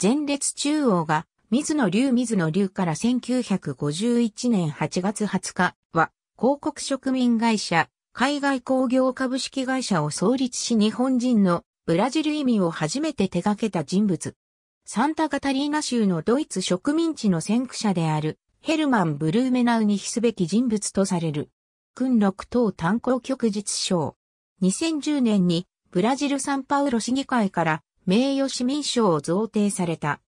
前列中央が、水野流水野流から1951年8月20日は、広告植民会社、海外工業株式会社を創立し日本人のブラジル移民を初めて手掛けた人物。サンタガタリーナ州のドイツ植民地の先駆者であるヘルマン・ブルーメナウに比すべき人物とされる。訓六等炭鉱局実賞。2010年にブラジルサンパウロ市議会から名誉市民賞を贈呈された。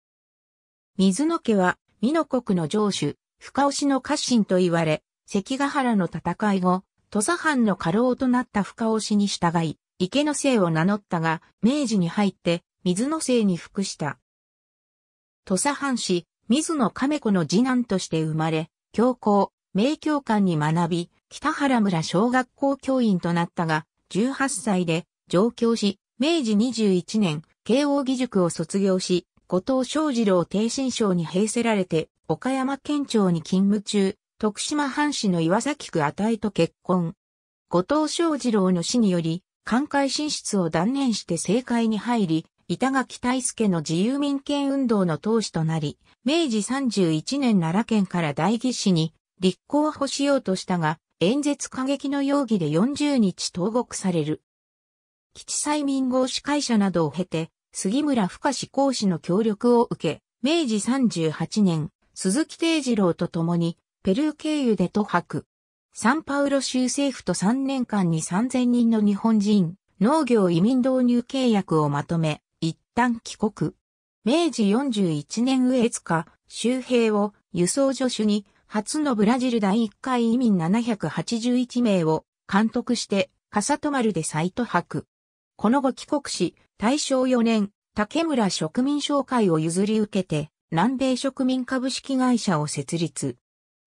水野家は、美濃国の城主、深尾氏の家臣と言われ、関ヶ原の戦い後、土佐藩の家老となった深尾氏に従い、池の姓を名乗ったが、明治に入って、水野姓に服した。土佐藩士、水野亀子の次男として生まれ、教皇、名教官に学び、北原村小学校教員となったが、18歳で上京し、明治21年、慶応義塾を卒業し、後藤正二郎定心賞に併せられて、岡山県庁に勤務中、徳島藩士の岩崎区値と結婚。後藤正二郎の死により、寛解進出を断念して政界に入り、板垣大助の自由民権運動の党首となり、明治31年奈良県から代議士に立候補しようとしたが、演説過激の容疑で40日投獄される。基地催民合司会者などを経て、杉村深志講師の協力を受け、明治38年、鈴木定次郎と共に、ペルー経由で都泊。サンパウロ州政府と3年間に3000人の日本人、農業移民導入契約をまとめ、一旦帰国。明治41年上越か。周平を輸送助手に、初のブラジル第1回移民781名を監督して、笠戸丸でサイト泊。この後帰国し、大正4年、竹村植民商会を譲り受けて、南米植民株式会社を設立。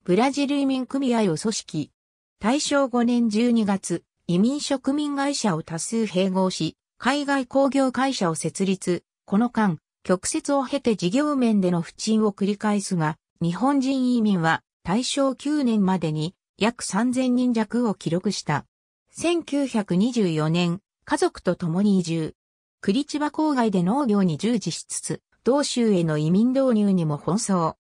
ブラジル移民組合を組織。大正5年12月、移民植民会社を多数併合し、海外工業会社を設立。この間、曲折を経て事業面での不沈を繰り返すが、日本人移民は大正9年までに約3000人弱を記録した。1924年、家族と共に移住。栗チバ郊外で農業に従事しつつ、同州への移民導入にも奔走。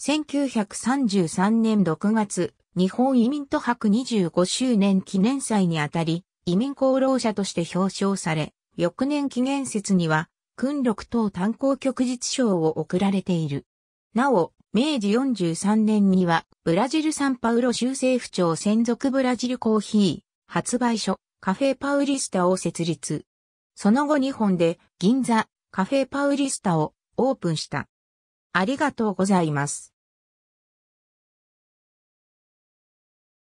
1933年6月、日本移民都博25周年記念祭にあたり、移民功労者として表彰され、翌年記念節には、訓録等炭鉱局実賞を贈られている。なお、明治43年には、ブラジルサンパウロ州政府庁専属ブラジルコーヒー、発売所、カフェパウリスタを設立。その後日本で銀座カフェパウリスタをオープンした。ありがとうございます。